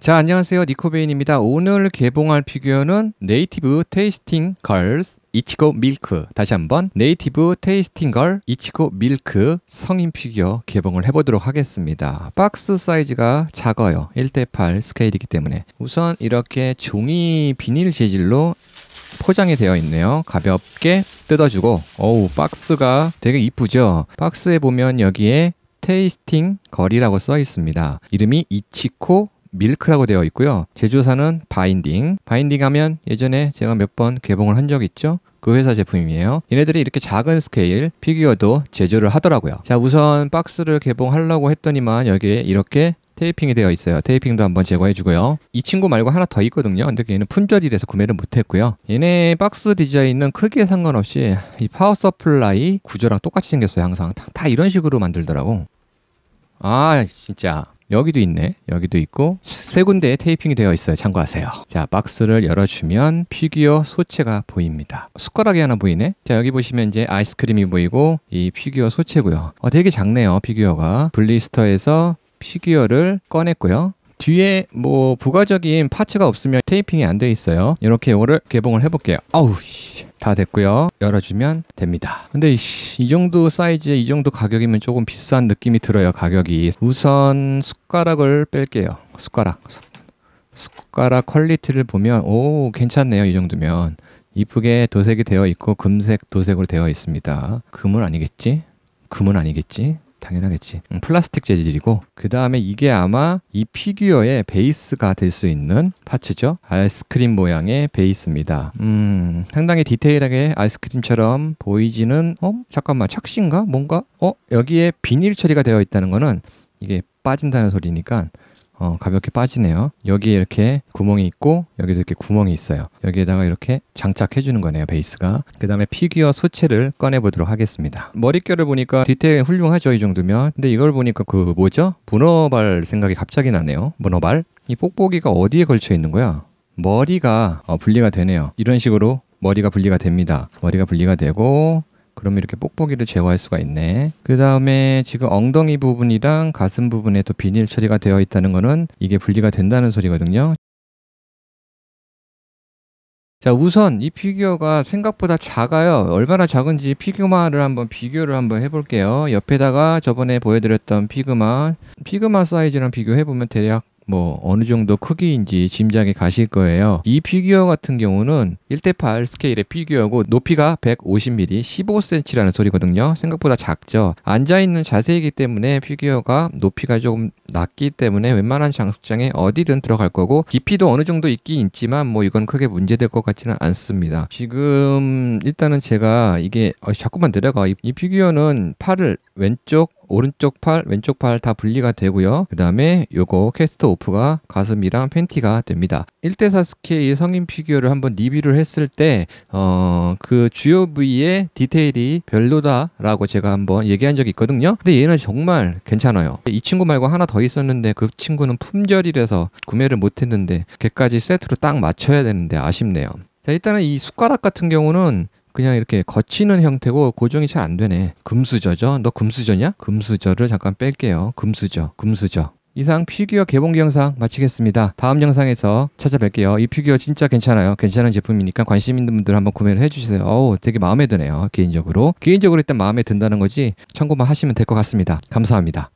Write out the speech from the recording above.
자, 안녕하세요. 니코베인입니다. 오늘 개봉할 피규어는 네이티브 테이스팅 걸스 이치고 밀크 다시 한번 네이티브 테이스팅 걸 이치고 밀크 성인 피규어 개봉을 해보도록 하겠습니다 박스 사이즈가 작아요 1대8 스케일이기 때문에 우선 이렇게 종이 비닐 재질로 포장이 되어 있네요 가볍게 뜯어주고 어우 박스가 되게 이쁘죠 박스에 보면 여기에 테이스팅 걸이라고 써 있습니다 이름이 이치코 밀크라고 되어 있고요. 제조사는 바인딩. 바인딩 하면 예전에 제가 몇 번 개봉을 한 적 있죠. 그 회사 제품이에요. 얘네들이 이렇게 작은 스케일 피규어도 제조를 하더라고요. 자, 우선 박스를 개봉하려고 했더니만 여기에 이렇게 테이핑이 되어 있어요. 테이핑도 한번 제거해 주고요. 이 친구 말고 하나 더 있거든요. 근데 얘는 품절이 돼서 구매를 못 했고요. 얘네 박스 디자인은 크기에 상관없이 이 파워 서플라이 구조랑 똑같이 생겼어요. 항상 다, 다 이런 식으로 만들더라고. 아, 진짜. 여기도 있네. 여기도 있고 세 군데에 테이핑이 되어 있어요. 참고하세요. 자, 박스를 열어주면 피규어 소체가 보입니다. 숟가락이 하나 보이네. 자, 여기 보시면 이제 아이스크림이 보이고 이 피규어 소체고요. 어, 되게 작네요. 피규어가. 블리스터에서 피규어를 꺼냈고요. 뒤에 뭐 부가적인 파츠가 없으면 테이핑이 안 돼 있어요 이렇게 이거를 개봉을 해볼게요 아우 씨. 다 됐고요 열어주면 됩니다 근데 이 정도 사이즈에 이 정도 가격이면 조금 비싼 느낌이 들어요 가격이 우선 숟가락을 뺄게요 숟가락 숟가락 퀄리티를 보면 오 괜찮네요 이 정도면 이쁘게 도색이 되어 있고 금색 도색으로 되어 있습니다 금은 아니겠지? 금은 아니겠지? 당연하겠지. 음, 플라스틱 재질이고 그 다음에 이게 아마 이 피규어의 베이스가 될 수 있는 파츠죠. 아이스크림 모양의 베이스입니다. 음, 상당히 디테일하게 아이스크림처럼 보이지는 어? 잠깐만 착신가? 뭔가? 어? 여기에 비닐 처리가 되어 있다는 거는 이게 빠진다는 소리니까 어, 가볍게 빠지네요. 여기에 이렇게 구멍이 있고 여기도 이렇게 구멍이 있어요. 여기에다가 이렇게 장착해 주는 거네요, 베이스가. 그 다음에 피규어 소체를 꺼내 보도록 하겠습니다. 머릿결을 보니까 디테일 훌륭하죠, 이 정도면. 근데 이걸 보니까 그 뭐죠? 문어발 생각이 갑자기 나네요. 문어발? 이 뽁뽁이가 어디에 걸쳐 있는 거야? 머리가 어, 분리가 되네요. 이런 식으로 머리가 분리가 됩니다. 머리가 분리가 되고 그럼 이렇게 뽁뽁이를 제거할 수가 있네. 그 다음에 지금 엉덩이 부분이랑 가슴 부분에 또 비닐 처리가 되어 있다는 거는 이게 분리가 된다는 소리거든요. 자 우선 이 피규어가 생각보다 작아요 얼마나 작은지 피그마를 한번 비교를 한번 해볼게요 옆에다가 저번에 보여드렸던 피그마 피그마 사이즈랑 비교해보면 대략 뭐 어느 정도 크기인지 짐작이 가실 거예요. 이 피규어 같은 경우는 1대8 스케일의 피규어고 높이가 150mm, 15cm라는 소리거든요. 생각보다 작죠. 앉아있는 자세이기 때문에 피규어가 높이가 조금 낮기 때문에 웬만한 장식장에 어디든 들어갈 거고 깊이도 어느 정도 있긴 있지만 뭐 이건 크게 문제될 것 같지는 않습니다. 지금 일단은 제가 이게 어, 자꾸만 내려가 이, 이 피규어는 팔을 왼쪽 오른쪽 팔, 왼쪽 팔 다 분리가 되고요. 그 다음에 요거 캐스트 오프가 가슴이랑 팬티가 됩니다. 1대 4스케일 성인 피규어를 한번 리뷰를 했을 때, 어, 그 주요 부위의 디테일이 별로다라고 제가 한번 얘기한 적이 있거든요. 근데 얘는 정말 괜찮아요. 이 친구 말고 하나 더 있었는데 그 친구는 품절이라서 구매를 못했는데 걔까지 세트로 딱 맞춰야 되는데 아쉽네요. 자, 일단은 이 숟가락 같은 경우는 그냥 이렇게 거치는 형태고 고정이 잘 안 되네. 금수저죠? 너 금수저냐? 금수저를 잠깐 뺄게요. 금수저, 금수저. 이상 피규어 개봉 영상 마치겠습니다. 다음 영상에서 찾아뵐게요. 이 피규어 진짜 괜찮아요. 괜찮은 제품이니까 관심 있는 분들 한번 구매를 해주세요. 어우, 되게 마음에 드네요. 개인적으로. 개인적으로 일단 마음에 든다는 거지 참고만 하시면 될 것 같습니다. 감사합니다.